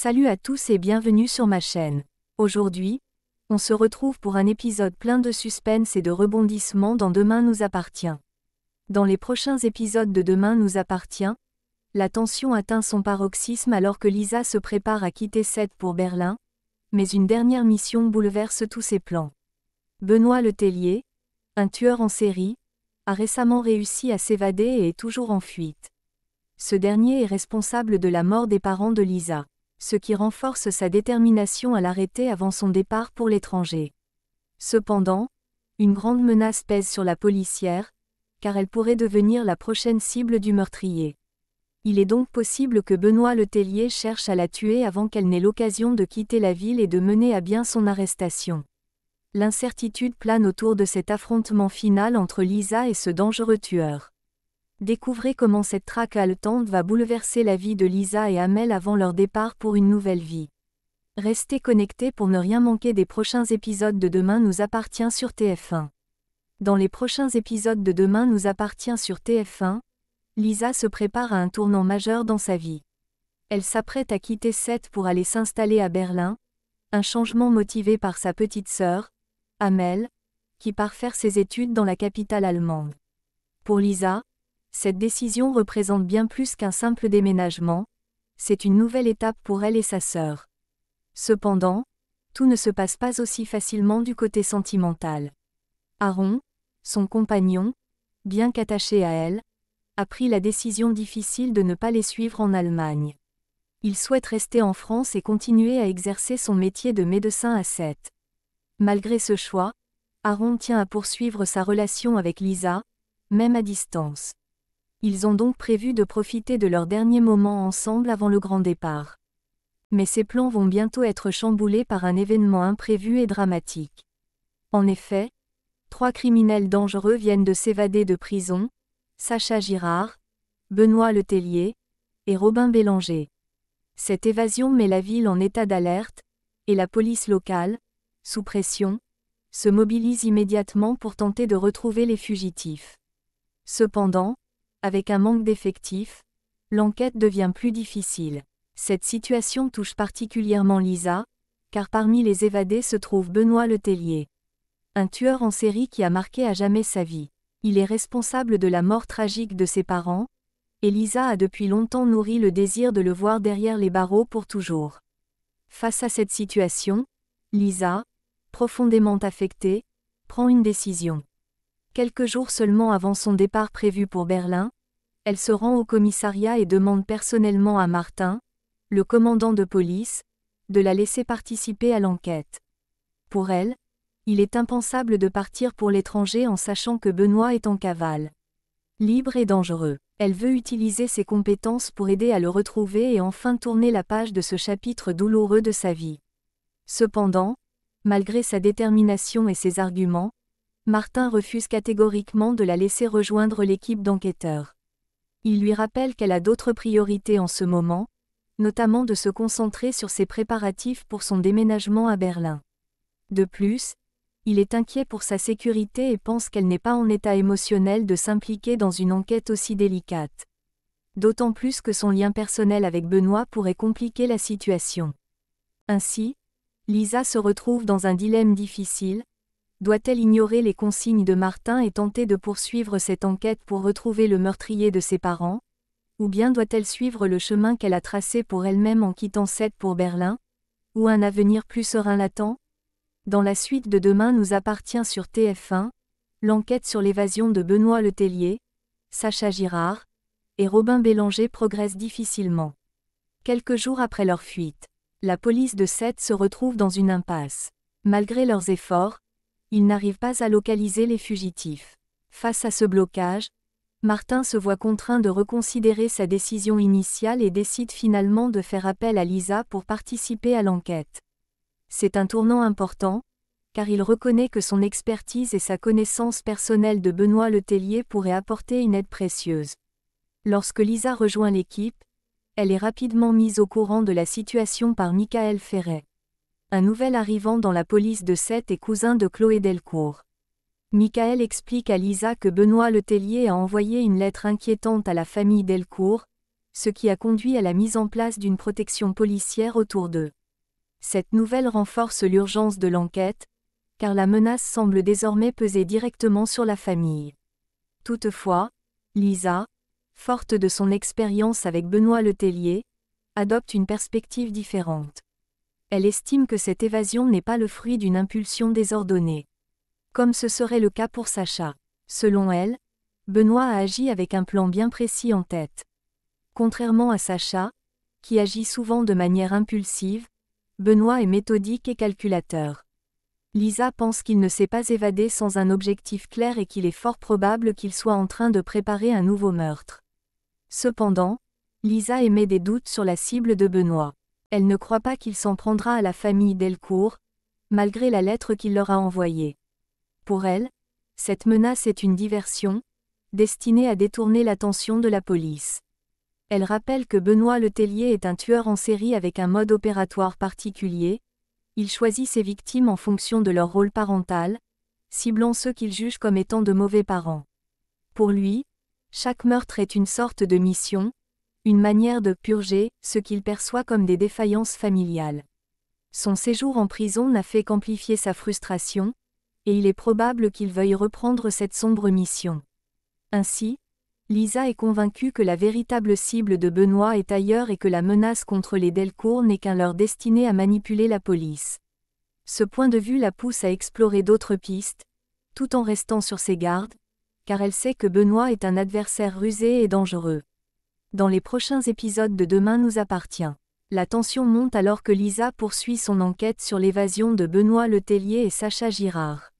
Salut à tous et bienvenue sur ma chaîne. Aujourd'hui, on se retrouve pour un épisode plein de suspense et de rebondissements dans Demain nous appartient. Dans les prochains épisodes de Demain nous appartient, la tension atteint son paroxysme alors que Lisa se prépare à quitter Seth pour Berlin, mais une dernière mission bouleverse tous ses plans. Benoît Letellier, un tueur en série, a récemment réussi à s'évader et est toujours en fuite. Ce dernier est responsable de la mort des parents de Lisa ce qui renforce sa détermination à l'arrêter avant son départ pour l'étranger. Cependant, une grande menace pèse sur la policière, car elle pourrait devenir la prochaine cible du meurtrier. Il est donc possible que Benoît Letellier cherche à la tuer avant qu'elle n'ait l'occasion de quitter la ville et de mener à bien son arrestation. L'incertitude plane autour de cet affrontement final entre Lisa et ce dangereux tueur. Découvrez comment cette traque haletante va bouleverser la vie de Lisa et Amel avant leur départ pour une nouvelle vie. Restez connectés pour ne rien manquer des prochains épisodes de Demain nous appartient sur TF1. Dans les prochains épisodes de Demain nous appartient sur TF1, Lisa se prépare à un tournant majeur dans sa vie. Elle s'apprête à quitter Sète pour aller s'installer à Berlin, un changement motivé par sa petite sœur, Amel, qui part faire ses études dans la capitale allemande. Pour Lisa, cette décision représente bien plus qu'un simple déménagement, c'est une nouvelle étape pour elle et sa sœur. Cependant, tout ne se passe pas aussi facilement du côté sentimental. Aaron, son compagnon, bien qu'attaché à elle, a pris la décision difficile de ne pas les suivre en Allemagne. Il souhaite rester en France et continuer à exercer son métier de médecin à 7. Malgré ce choix, Aaron tient à poursuivre sa relation avec Lisa, même à distance. Ils ont donc prévu de profiter de leur dernier moment ensemble avant le grand départ. Mais ces plans vont bientôt être chamboulés par un événement imprévu et dramatique. En effet, trois criminels dangereux viennent de s'évader de prison, Sacha Girard, Benoît Letellier et Robin Bélanger. Cette évasion met la ville en état d'alerte, et la police locale, sous pression, se mobilise immédiatement pour tenter de retrouver les fugitifs. Cependant, avec un manque d'effectifs, l'enquête devient plus difficile. Cette situation touche particulièrement Lisa, car parmi les évadés se trouve Benoît Letellier. Un tueur en série qui a marqué à jamais sa vie. Il est responsable de la mort tragique de ses parents, et Lisa a depuis longtemps nourri le désir de le voir derrière les barreaux pour toujours. Face à cette situation, Lisa, profondément affectée, prend une décision. Quelques jours seulement avant son départ prévu pour Berlin, elle se rend au commissariat et demande personnellement à Martin, le commandant de police, de la laisser participer à l'enquête. Pour elle, il est impensable de partir pour l'étranger en sachant que Benoît est en cavale. Libre et dangereux, elle veut utiliser ses compétences pour aider à le retrouver et enfin tourner la page de ce chapitre douloureux de sa vie. Cependant, malgré sa détermination et ses arguments, Martin refuse catégoriquement de la laisser rejoindre l'équipe d'enquêteurs. Il lui rappelle qu'elle a d'autres priorités en ce moment, notamment de se concentrer sur ses préparatifs pour son déménagement à Berlin. De plus, il est inquiet pour sa sécurité et pense qu'elle n'est pas en état émotionnel de s'impliquer dans une enquête aussi délicate. D'autant plus que son lien personnel avec Benoît pourrait compliquer la situation. Ainsi, Lisa se retrouve dans un dilemme difficile, doit-elle ignorer les consignes de Martin et tenter de poursuivre cette enquête pour retrouver le meurtrier de ses parents Ou bien doit-elle suivre le chemin qu'elle a tracé pour elle-même en quittant Sète pour Berlin Ou un avenir plus serein l'attend Dans la suite de Demain nous appartient sur TF1, l'enquête sur l'évasion de Benoît Letellier, Sacha Girard et Robin Bélanger progresse difficilement. Quelques jours après leur fuite, la police de Sète se retrouve dans une impasse. Malgré leurs efforts, il n'arrive pas à localiser les fugitifs. Face à ce blocage, Martin se voit contraint de reconsidérer sa décision initiale et décide finalement de faire appel à Lisa pour participer à l'enquête. C'est un tournant important, car il reconnaît que son expertise et sa connaissance personnelle de Benoît Letellier pourraient apporter une aide précieuse. Lorsque Lisa rejoint l'équipe, elle est rapidement mise au courant de la situation par Michael Ferret un nouvel arrivant dans la police de Sète et cousin de Chloé Delcourt. Michael explique à Lisa que Benoît Letellier a envoyé une lettre inquiétante à la famille Delcourt, ce qui a conduit à la mise en place d'une protection policière autour d'eux. Cette nouvelle renforce l'urgence de l'enquête, car la menace semble désormais peser directement sur la famille. Toutefois, Lisa, forte de son expérience avec Benoît Letellier, adopte une perspective différente. Elle estime que cette évasion n'est pas le fruit d'une impulsion désordonnée. Comme ce serait le cas pour Sacha. Selon elle, Benoît a agi avec un plan bien précis en tête. Contrairement à Sacha, qui agit souvent de manière impulsive, Benoît est méthodique et calculateur. Lisa pense qu'il ne s'est pas évadé sans un objectif clair et qu'il est fort probable qu'il soit en train de préparer un nouveau meurtre. Cependant, Lisa émet des doutes sur la cible de Benoît. Elle ne croit pas qu'il s'en prendra à la famille Delcourt, malgré la lettre qu'il leur a envoyée. Pour elle, cette menace est une diversion, destinée à détourner l'attention de la police. Elle rappelle que Benoît Letellier est un tueur en série avec un mode opératoire particulier, il choisit ses victimes en fonction de leur rôle parental, ciblant ceux qu'il juge comme étant de mauvais parents. Pour lui, chaque meurtre est une sorte de mission, une manière de purger ce qu'il perçoit comme des défaillances familiales. Son séjour en prison n'a fait qu'amplifier sa frustration, et il est probable qu'il veuille reprendre cette sombre mission. Ainsi, Lisa est convaincue que la véritable cible de Benoît est ailleurs et que la menace contre les Delcourt n'est qu'un leur destiné à manipuler la police. Ce point de vue la pousse à explorer d'autres pistes, tout en restant sur ses gardes, car elle sait que Benoît est un adversaire rusé et dangereux. Dans les prochains épisodes de Demain nous appartient. La tension monte alors que Lisa poursuit son enquête sur l'évasion de Benoît Letellier et Sacha Girard.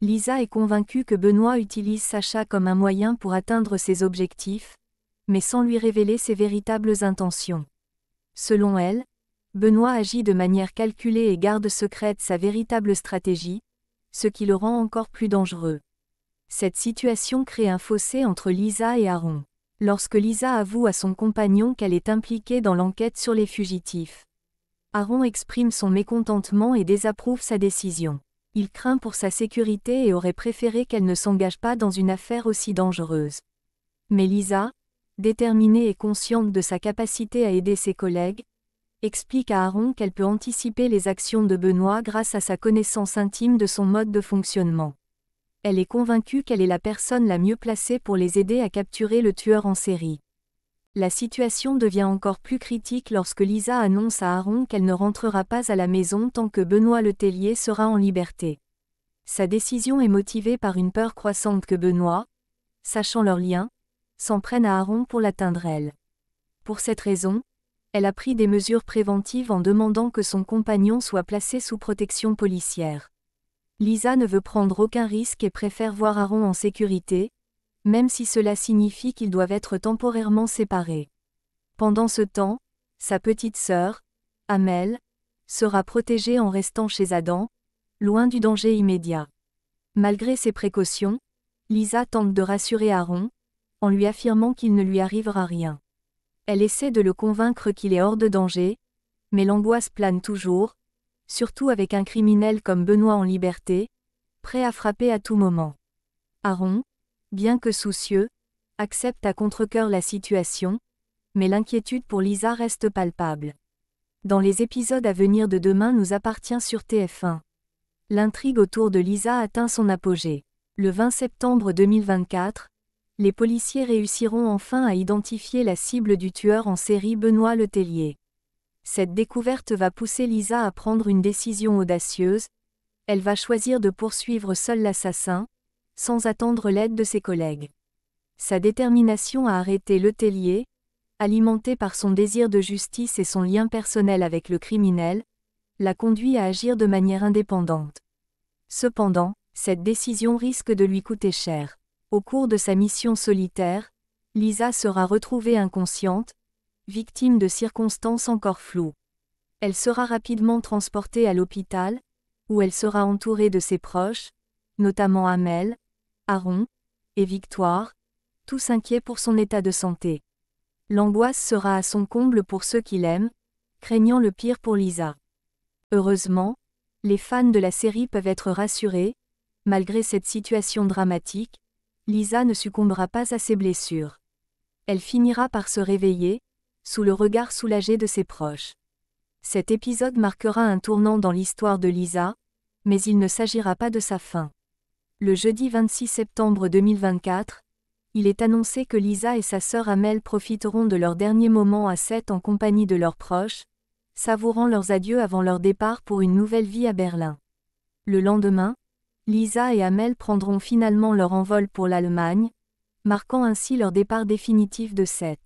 Lisa est convaincue que Benoît utilise Sacha comme un moyen pour atteindre ses objectifs, mais sans lui révéler ses véritables intentions. Selon elle, Benoît agit de manière calculée et garde secrète sa véritable stratégie, ce qui le rend encore plus dangereux. Cette situation crée un fossé entre Lisa et Aaron lorsque Lisa avoue à son compagnon qu'elle est impliquée dans l'enquête sur les fugitifs. Aaron exprime son mécontentement et désapprouve sa décision. Il craint pour sa sécurité et aurait préféré qu'elle ne s'engage pas dans une affaire aussi dangereuse. Mais Lisa, déterminée et consciente de sa capacité à aider ses collègues, explique à Aaron qu'elle peut anticiper les actions de Benoît grâce à sa connaissance intime de son mode de fonctionnement elle est convaincue qu'elle est la personne la mieux placée pour les aider à capturer le tueur en série. La situation devient encore plus critique lorsque Lisa annonce à Aaron qu'elle ne rentrera pas à la maison tant que Benoît Letellier sera en liberté. Sa décision est motivée par une peur croissante que Benoît, sachant leur lien, s'en prenne à Aaron pour l'atteindre elle. Pour cette raison, elle a pris des mesures préventives en demandant que son compagnon soit placé sous protection policière. Lisa ne veut prendre aucun risque et préfère voir Aaron en sécurité, même si cela signifie qu'ils doivent être temporairement séparés. Pendant ce temps, sa petite sœur, Amel, sera protégée en restant chez Adam, loin du danger immédiat. Malgré ses précautions, Lisa tente de rassurer Aaron, en lui affirmant qu'il ne lui arrivera rien. Elle essaie de le convaincre qu'il est hors de danger, mais l'angoisse plane toujours, surtout avec un criminel comme Benoît en liberté, prêt à frapper à tout moment. Aaron, bien que soucieux, accepte à contre la situation, mais l'inquiétude pour Lisa reste palpable. Dans les épisodes à venir de demain nous appartient sur TF1. L'intrigue autour de Lisa atteint son apogée. Le 20 septembre 2024, les policiers réussiront enfin à identifier la cible du tueur en série Benoît Letellier. Cette découverte va pousser Lisa à prendre une décision audacieuse. Elle va choisir de poursuivre seule l'assassin, sans attendre l'aide de ses collègues. Sa détermination à arrêter le tellier, alimentée par son désir de justice et son lien personnel avec le criminel, la conduit à agir de manière indépendante. Cependant, cette décision risque de lui coûter cher. Au cours de sa mission solitaire, Lisa sera retrouvée inconsciente, victime de circonstances encore floues. Elle sera rapidement transportée à l'hôpital, où elle sera entourée de ses proches, notamment Amel, Aaron et Victoire, tous inquiets pour son état de santé. L'angoisse sera à son comble pour ceux qui l'aiment, craignant le pire pour Lisa. Heureusement, les fans de la série peuvent être rassurés, malgré cette situation dramatique, Lisa ne succombera pas à ses blessures. Elle finira par se réveiller, sous le regard soulagé de ses proches. Cet épisode marquera un tournant dans l'histoire de Lisa, mais il ne s'agira pas de sa fin. Le jeudi 26 septembre 2024, il est annoncé que Lisa et sa sœur Amel profiteront de leur dernier moment à 7 en compagnie de leurs proches, savourant leurs adieux avant leur départ pour une nouvelle vie à Berlin. Le lendemain, Lisa et Amel prendront finalement leur envol pour l'Allemagne, marquant ainsi leur départ définitif de 7.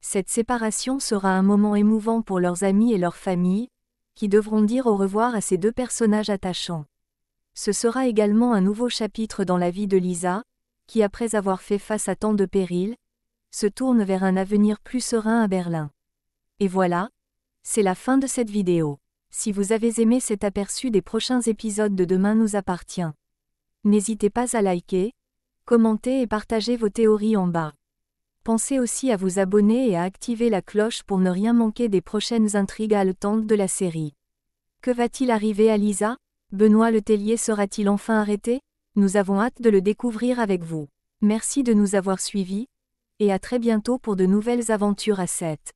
Cette séparation sera un moment émouvant pour leurs amis et leurs familles, qui devront dire au revoir à ces deux personnages attachants. Ce sera également un nouveau chapitre dans la vie de Lisa, qui après avoir fait face à tant de périls, se tourne vers un avenir plus serein à Berlin. Et voilà, c'est la fin de cette vidéo. Si vous avez aimé cet aperçu des prochains épisodes de Demain nous appartient, n'hésitez pas à liker, commenter et partager vos théories en bas. Pensez aussi à vous abonner et à activer la cloche pour ne rien manquer des prochaines intrigues haletantes de la série. Que va-t-il arriver à Lisa Benoît Letellier sera-t-il enfin arrêté Nous avons hâte de le découvrir avec vous. Merci de nous avoir suivis, et à très bientôt pour de nouvelles aventures à 7.